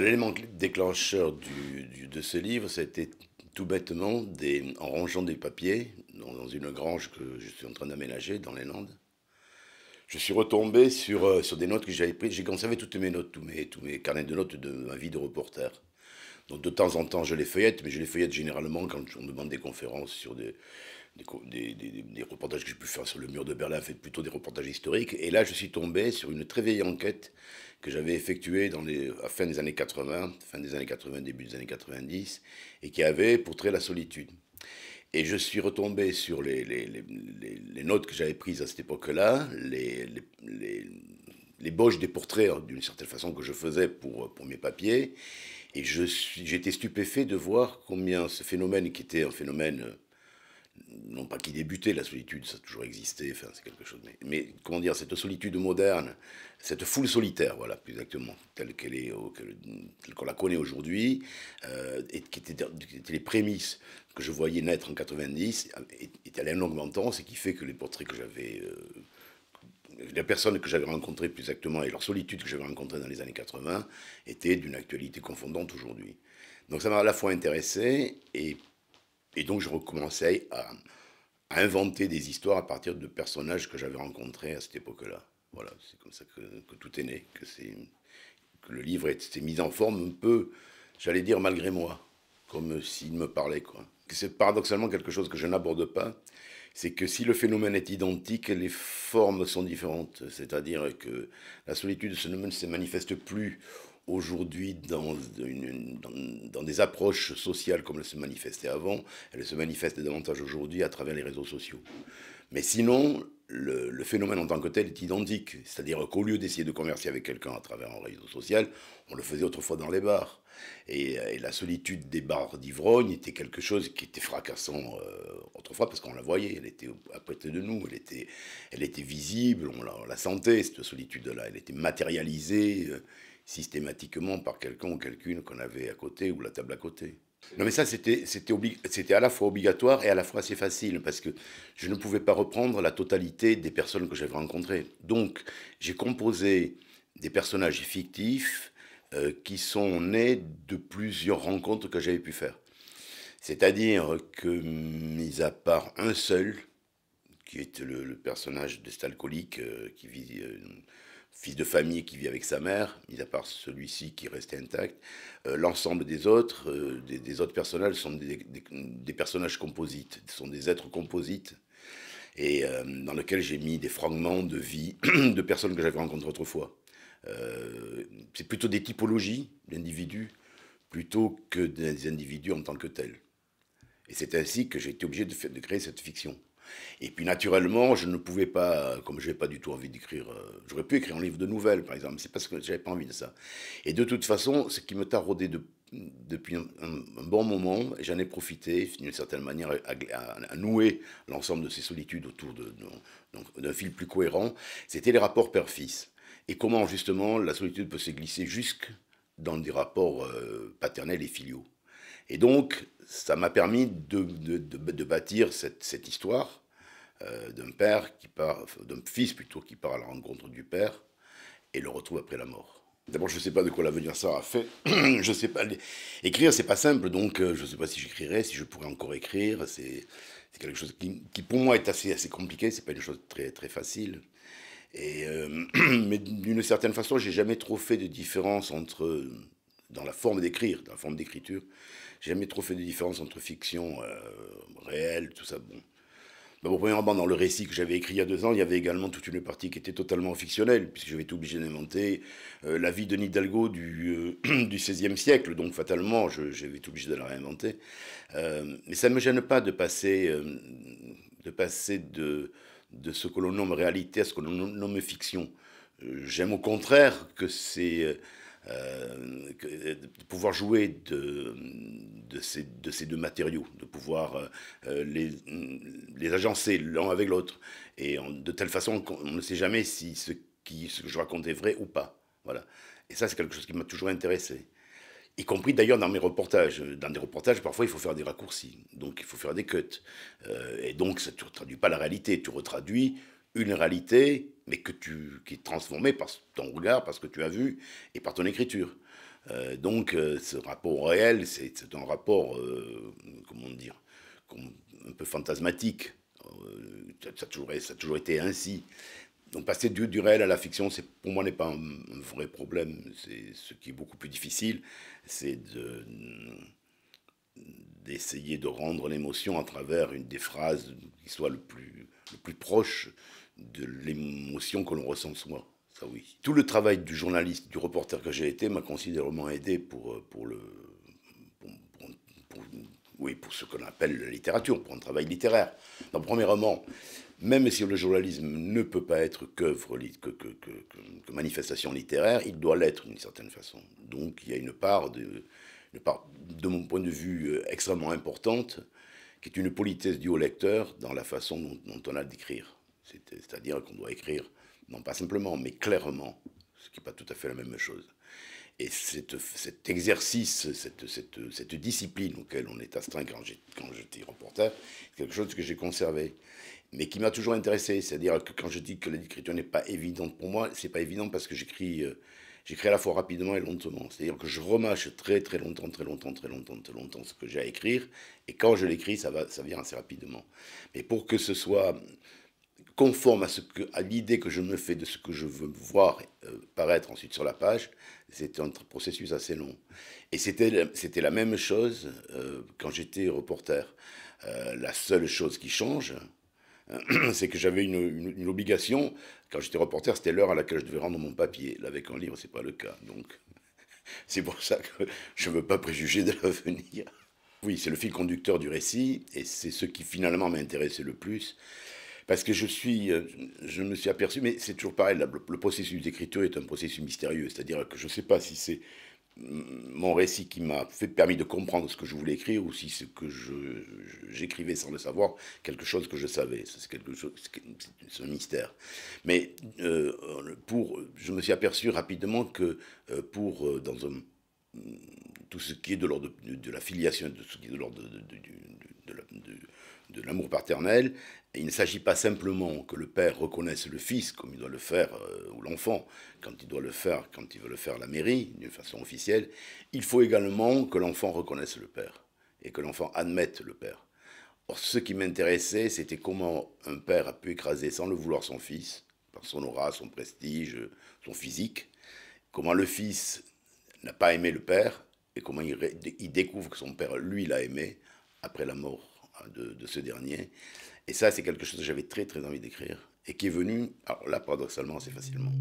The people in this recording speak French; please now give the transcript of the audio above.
Euh, l'élément déclencheur de ce livre, c'était tout bêtement en rangeant des papiers dans, une grange que je suis en train d'aménager dans les Landes. Je suis retombé euh, sur, des notes que j'avais prises. J'ai conservé toutes mes notes, tous mes, tous mes carnets de notes de ma vie de reporter de temps en temps, je les feuillette, mais je les feuillette généralement quand on demande des conférences sur des, des, reportages que j'ai pu faire sur le mur de Berlin, fait plutôt des reportages historiques. Et là, je suis tombé sur une très vieille enquête que j'avais effectuée à fin des années 80, fin des années 80, début des années 90, et qui avait pour trait la solitude. Et je suis retombé sur les, les, notes que j'avais prises à cette époque-là, les, les, des portraits, hein, d'une certaine façon, que je faisais pour, pour mes papiers. Et je j'étais stupéfait de voir combien ce phénomène, qui était un phénomène, euh, non pas qui débutait, la solitude, ça a toujours existé, enfin, c'est quelque chose, mais, comment dire, cette solitude moderne, cette foule solitaire, voilà, plus exactement, telle qu'elle est, euh, qu'on la connaît aujourd'hui, euh, et qui était les prémices que je voyais naître en 90, est, est allée en augmentant, ce qui fait que les portraits que j'avais les personnes que j'avais rencontrées plus exactement et leur solitude que j'avais rencontrée dans les années 80 étaient d'une actualité confondante aujourd'hui. Donc ça m'a à la fois intéressé et, donc je recommençais à, inventer des histoires à partir de personnages que j'avais rencontrés à cette époque-là. Voilà, c'est comme ça que, tout est né, que, le livre s'est mis en forme un peu, j'allais dire malgré moi, comme s'il me parlait. Quoi. C'est paradoxalement quelque chose que je n'aborde pas c'est que si le phénomène est identique, les formes sont différentes. C'est-à-dire que la solitude ce phénomène ne se manifeste plus aujourd'hui dans, dans, des approches sociales comme elle se manifestait avant. Elle se manifeste davantage aujourd'hui à travers les réseaux sociaux. Mais sinon, le, phénomène en tant que tel est identique. C'est-à-dire qu'au lieu d'essayer de converser avec quelqu'un à travers un réseau social, on le faisait autrefois dans les bars. Et, euh, la solitude des bars d'ivrogne était quelque chose qui était fracassant euh, autrefois parce qu'on la voyait, elle était à côté de nous, elle était, visible, on la, sentait, cette solitude-là, elle était matérialisée euh, systématiquement par quelqu'un ou quelqu'une qu'on avait à côté ou la table à côté. Non, mais ça, c'était à la fois obligatoire et à la fois assez facile, parce que je ne pouvais pas reprendre la totalité des personnes que j'avais rencontrées. Donc, j'ai composé des personnages fictifs euh, qui sont nés de plusieurs rencontres que j'avais pu faire. C'est-à-dire que, mis à part un seul, qui est le, personnage de cet alcoolique euh, qui vit... Euh, fils de famille qui vit avec sa mère, mis à part celui-ci qui restait intact. Euh, l'ensemble des autres, euh, des, autres personnages sont des, personnages composites, sont des êtres composites, et euh, dans lesquels j'ai mis des fragments de vie de personnes que j'avais rencontrées autrefois. C'est plutôt des typologies d'individus plutôt que des individus en tant que tels. Et c'est ainsi que j'ai été obligé de créer cette fiction. Et puis naturellement, je ne pouvais pas, comme je n'avais pas du tout envie d'écrire, euh, j'aurais pu écrire un livre de nouvelles par exemple, c'est parce que j'avais pas envie de ça. Et de toute façon, ce qui me taraudait depuis un, bon moment, j'en ai profité d'une certaine manière à, nouer l'ensemble de ces solitudes autour d'un fil plus cohérent, c'était les rapports père-fils. Et comment justement la solitude peut se glisser jusque dans des rapports euh, paternels et filiaux. Et donc, ça m'a permis de, de, bâtir cette, cette histoire euh, d'un père qui part, d'un fils plutôt qui part à la rencontre du père et le retrouve après la mort. D'abord, je ne sais pas de quoi l'avenir ça a fait. je sais pas. Écrire, c'est pas simple, donc euh, je ne sais pas si j'écrirai, si je pourrais encore écrire. C'est quelque chose qui, pour moi, est assez, assez compliqué. C'est pas une chose très, très facile. Et, euh, mais d'une certaine façon, j'ai jamais trop fait de différence entre dans la forme d'écrire, dans la forme d'écriture. J'ai jamais trop fait de différence entre fiction, euh, réelle, tout ça. Bon. Bon, bah, premièrement, dans le récit que j'avais écrit il y a deux ans, il y avait également toute une partie qui était totalement fictionnelle, puisque j'avais été obligé d'inventer euh, la vie de Nidalgo du, XVIe euh, siècle, donc fatalement, j'avais été obligé de la réinventer. mais ça ne me gêne pas de passer, de, passer de, de ce que l'on nomme réalité à ce que l'on nomme fiction. J'aime au contraire que c'est euh, de pouvoir jouer de, de, ces, deux matériaux, de pouvoir euh, les, les, agencer l'un avec l'autre, et de telle façon qu'on ne sait jamais si ce, qui, ce que je raconte est vrai ou pas. Voilà. Et ça, c'est quelque chose qui m'a toujours intéressé. Y compris d'ailleurs dans mes reportages. Dans des reportages, parfois, il faut faire des raccourcis. Donc, il faut faire des cuts. Euh, et donc, ça, ne traduis pas la réalité. Tu retraduis une réalité, mais que tu, qui est transformée par ton regard, par ce que tu as vu et par ton écriture. Euh, donc euh, ce rapport réel, c'est un rapport, euh, comment dire, un peu fantasmatique. Ça, a toujours, ça, toujours, été ainsi. Donc passer du, du réel à la fiction, c'est pour moi n'est pas un, vrai problème. C'est ce qui est beaucoup plus difficile, c'est d'essayer de rendre l'émotion à travers une des phrases qui soit le plus, le plus proche de l'émotion que l'on ressent soi. Ça oui. Tout le travail du journaliste, du reporter que j'ai été m'a considérablement aidé pour, euh, pour le. oui, pour ce qu'on appelle la littérature, pour un travail littéraire. Dans premièrement, même si le journalisme ne peut pas être qu'œuvre, que, manifestation littéraire, il doit l'être d'une certaine façon. Donc il y a une part, de, part, de mon point de vue, euh, extrêmement importante, qui est une politesse due au lecteur dans la façon dont on a d'écrire. C'est-à-dire qu'on doit écrire, non pas simplement, mais clairement, ce qui n'est pas tout à fait la même chose. Et cet exercice, cette, cette, discipline auquel on est astreint quand j'étais reporter, quelque chose que j'ai conservé, mais qui m'a toujours intéressé. C'est-à-dire que quand je dis que l'écriture n'est pas évidente pour moi, c'est pas évident parce que j'écris euh, j'écris à la fois rapidement et lentement. C'est-à-dire que je remâche très très longtemps, très longtemps, très longtemps, très longtemps ce que j'ai à écrire. Et quand je l'écris, ça, va, ça vient assez rapidement. Mais pour que ce soit conforme à, l'idée que je me fais de ce que je veux voir euh, paraître ensuite sur la page, c'est un processus assez long. Et c'était la même chose euh, quand j'étais reporter. Euh, la seule chose qui change, c'est que j'avais une, obligation. Quand j'étais reporter, c'était l'heure à laquelle je devais rendre mon papier. Là, avec un livre, n'est pas le cas. Donc, c'est pour ça que je ne veux pas préjuger de l'avenir. Oui, c'est le fil conducteur du récit, et c'est ce qui finalement m'intéressait le plus parce que je suis, euh, je me suis aperçu, mais c'est toujours pareil, le processus d'écriture est un processus mystérieux, c'est-à-dire que je ne sais pas si c'est mm, mon récit qui m'a fait permis de comprendre ce que je voulais écrire ou si ce que j'écrivais sans le savoir quelque chose que je savais c'est quelque chose c'est un mystère mais euh, pour je me suis aperçu rapidement que euh, pour dans un tout ce qui est de l'ordre de, la filiation, de ce qui est de l'ordre de, l'amour paternel. il ne s'agit pas simplement que le père reconnaisse le fils comme il doit le faire, euh, ou l'enfant, quand il doit le faire, quand il veut le faire la mairie, d'une façon officielle. Il faut également que l'enfant reconnaisse le père, et que l'enfant admette le père. Or, ce qui m'intéressait, c'était comment un père a pu écraser sans le vouloir son fils, par son aura, son prestige, son physique, comment le fils n'a pas aimé le père et comment il, découvre que son père, lui, l'a aimé après la mort hein, de, de ce dernier. Et ça, c'est quelque chose que j'avais très très envie d'écrire et qui est venu, alors là, paradoxalement, assez facilement.